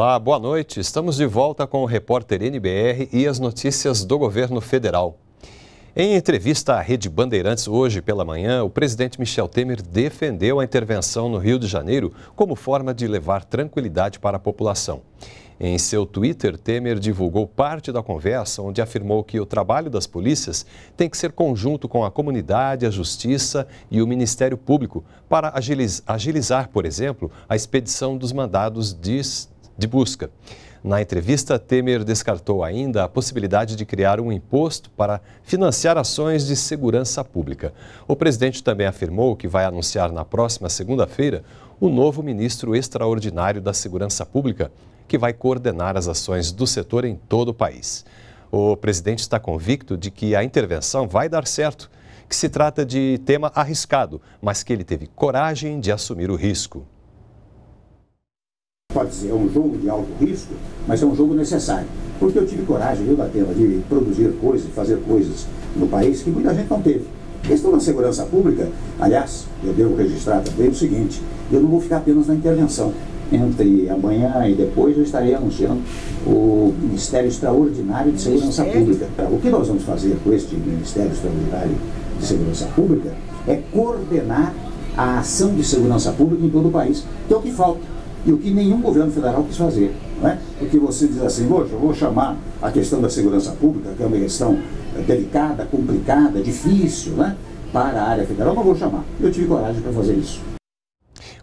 Olá, boa noite. Estamos de volta com o repórter NBR e as notícias do governo federal. Em entrevista à Rede Bandeirantes hoje pela manhã, o presidente Michel Temer defendeu a intervenção no Rio de Janeiro como forma de levar tranquilidade para a população. Em seu Twitter, Temer divulgou parte da conversa onde afirmou que o trabalho das polícias tem que ser conjunto com a comunidade, a justiça e o Ministério Público para agilizar, por exemplo, a expedição dos mandados de de busca. Na entrevista, Temer descartou ainda a possibilidade de criar um imposto para financiar ações de segurança pública. O presidente também afirmou que vai anunciar na próxima segunda-feira o novo ministro extraordinário da Segurança Pública, que vai coordenar as ações do setor em todo o país. O presidente está convicto de que a intervenção vai dar certo, que se trata de tema arriscado, mas que ele teve coragem de assumir o risco. Pode ser, é um jogo de alto risco, mas é um jogo necessário. Porque eu tive coragem, viu, Datena, de produzir coisas, fazer coisas no país que muita gente não teve. Questão da segurança pública, aliás, eu devo registrar também o seguinte, eu não vou ficar apenas na intervenção. Entre amanhã e depois eu estarei anunciando o Ministério Extraordinário de Segurança Pública. O que nós vamos fazer com este Ministério Extraordinário de Segurança Pública é coordenar a ação de segurança pública em todo o país, que é o que falta e o que nenhum governo federal quis fazer. Né? Porque você diz assim, hoje eu vou chamar a questão da segurança pública, que é uma questão eh, delicada, complicada, difícil, né? para a área federal, não vou chamar. Eu tive coragem para fazer isso.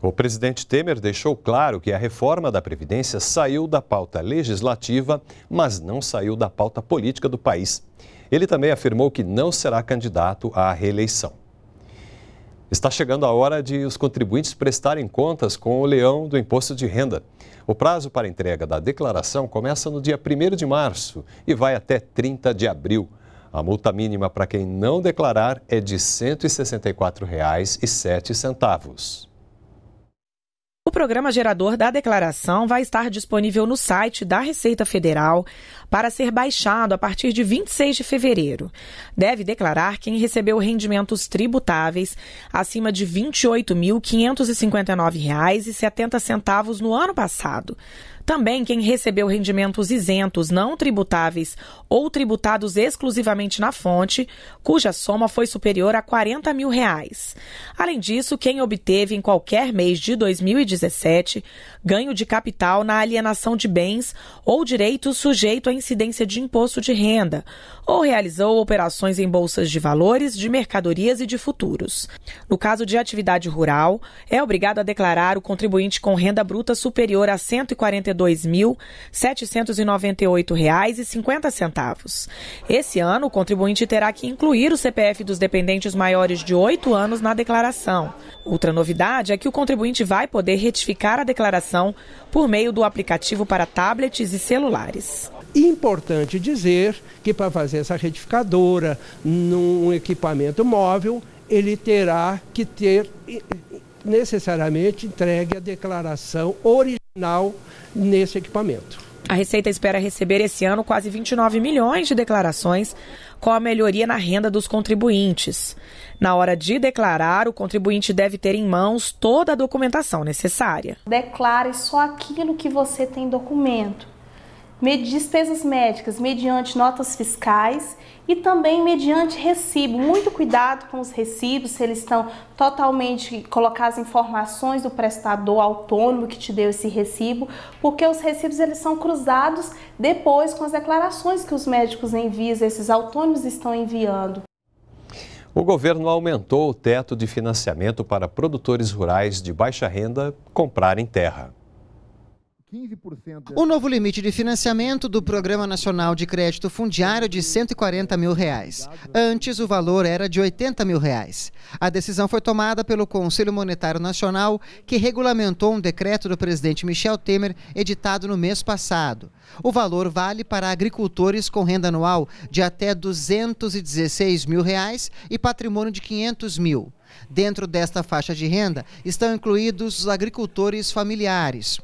O presidente Temer deixou claro que a reforma da Previdência saiu da pauta legislativa, mas não saiu da pauta política do país. Ele também afirmou que não será candidato à reeleição. Está chegando a hora de os contribuintes prestarem contas com o leão do imposto de renda. O prazo para entrega da declaração começa no dia 1 de março e vai até 30 de abril. A multa mínima para quem não declarar é de R$ 164,07 programa gerador da declaração vai estar disponível no site da Receita Federal para ser baixado a partir de 26 de fevereiro. Deve declarar quem recebeu rendimentos tributáveis acima de R$ 28.559,70 no ano passado. Também quem recebeu rendimentos isentos, não tributáveis ou tributados exclusivamente na fonte, cuja soma foi superior a 40 mil reais. Além disso, quem obteve em qualquer mês de 2017 ganho de capital na alienação de bens ou direitos sujeito à incidência de imposto de renda, ou realizou operações em bolsas de valores, de mercadorias e de futuros. No caso de atividade rural, é obrigado a declarar o contribuinte com renda bruta superior a 142 2.798,50. Esse ano, o contribuinte terá que incluir o CPF dos dependentes maiores de 8 anos na declaração. Outra novidade é que o contribuinte vai poder retificar a declaração por meio do aplicativo para tablets e celulares. Importante dizer que para fazer essa retificadora num equipamento móvel, ele terá que ter eh, eh, necessariamente entregue a declaração original final nesse equipamento. A Receita espera receber esse ano quase 29 milhões de declarações com a melhoria na renda dos contribuintes. Na hora de declarar, o contribuinte deve ter em mãos toda a documentação necessária. Declare só aquilo que você tem documento despesas médicas mediante notas fiscais e também mediante recibo. Muito cuidado com os recibos, se eles estão totalmente colocar as informações do prestador autônomo que te deu esse recibo, porque os recibos eles são cruzados depois com as declarações que os médicos enviam, esses autônomos estão enviando. O governo aumentou o teto de financiamento para produtores rurais de baixa renda comprarem terra. O novo limite de financiamento do Programa Nacional de Crédito Fundiário é de 140 mil reais. Antes, o valor era de 80 mil reais. A decisão foi tomada pelo Conselho Monetário Nacional, que regulamentou um decreto do presidente Michel Temer, editado no mês passado. O valor vale para agricultores com renda anual de até 216 mil reais e patrimônio de 500 mil. Dentro desta faixa de renda estão incluídos os agricultores familiares.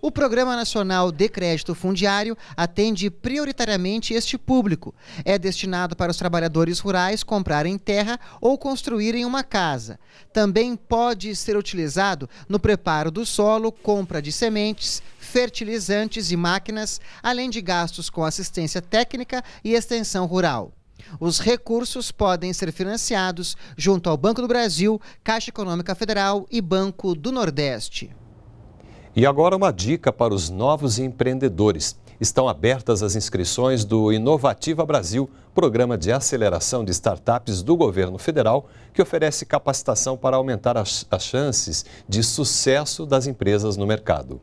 O Programa Nacional de Crédito Fundiário atende prioritariamente este público. É destinado para os trabalhadores rurais comprarem terra ou construírem uma casa. Também pode ser utilizado no preparo do solo, compra de sementes, fertilizantes e máquinas, além de gastos com assistência técnica e extensão rural. Os recursos podem ser financiados junto ao Banco do Brasil, Caixa Econômica Federal e Banco do Nordeste. E agora uma dica para os novos empreendedores. Estão abertas as inscrições do Inovativa Brasil, programa de aceleração de startups do governo federal, que oferece capacitação para aumentar as, as chances de sucesso das empresas no mercado.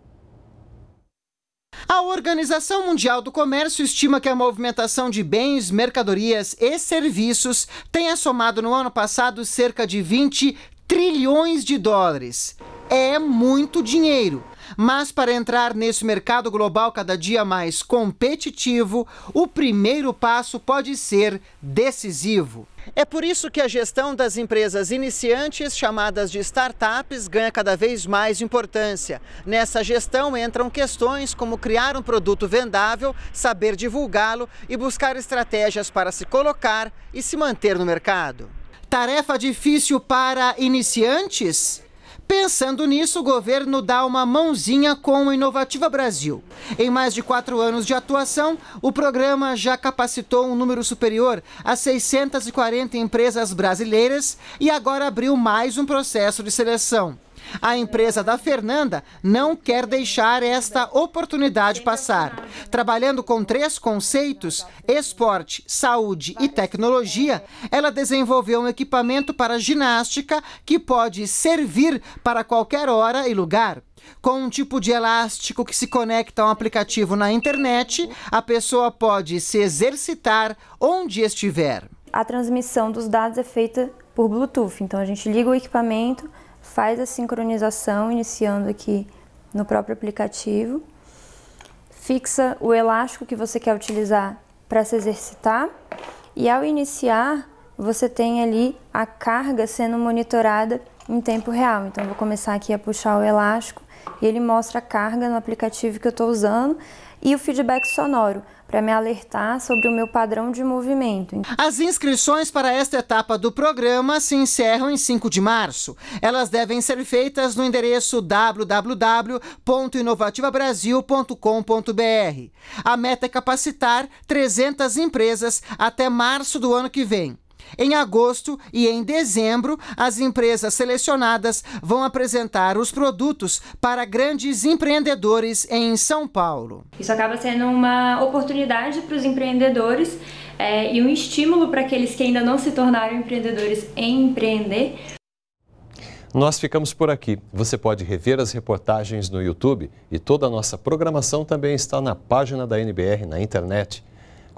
A Organização Mundial do Comércio estima que a movimentação de bens, mercadorias e serviços tenha somado no ano passado cerca de 20 trilhões de dólares é muito dinheiro. Mas para entrar nesse mercado global cada dia mais competitivo, o primeiro passo pode ser decisivo. É por isso que a gestão das empresas iniciantes, chamadas de startups, ganha cada vez mais importância. Nessa gestão entram questões como criar um produto vendável, saber divulgá-lo e buscar estratégias para se colocar e se manter no mercado. Tarefa difícil para iniciantes? Pensando nisso, o governo dá uma mãozinha com o Inovativa Brasil. Em mais de quatro anos de atuação, o programa já capacitou um número superior a 640 empresas brasileiras e agora abriu mais um processo de seleção. A empresa da Fernanda não quer deixar esta oportunidade passar. Trabalhando com três conceitos, esporte, saúde e tecnologia, ela desenvolveu um equipamento para ginástica que pode servir para qualquer hora e lugar. Com um tipo de elástico que se conecta a um aplicativo na internet, a pessoa pode se exercitar onde estiver. A transmissão dos dados é feita por Bluetooth, então a gente liga o equipamento faz a sincronização iniciando aqui no próprio aplicativo, fixa o elástico que você quer utilizar para se exercitar e ao iniciar você tem ali a carga sendo monitorada em tempo real. Então vou começar aqui a puxar o elástico e ele mostra a carga no aplicativo que eu estou usando e o feedback sonoro para me alertar sobre o meu padrão de movimento. As inscrições para esta etapa do programa se encerram em 5 de março. Elas devem ser feitas no endereço www.inovativabrasil.com.br. A meta é capacitar 300 empresas até março do ano que vem. Em agosto e em dezembro, as empresas selecionadas vão apresentar os produtos para grandes empreendedores em São Paulo. Isso acaba sendo uma oportunidade para os empreendedores é, e um estímulo para aqueles que ainda não se tornaram empreendedores em empreender. Nós ficamos por aqui. Você pode rever as reportagens no YouTube e toda a nossa programação também está na página da NBR na internet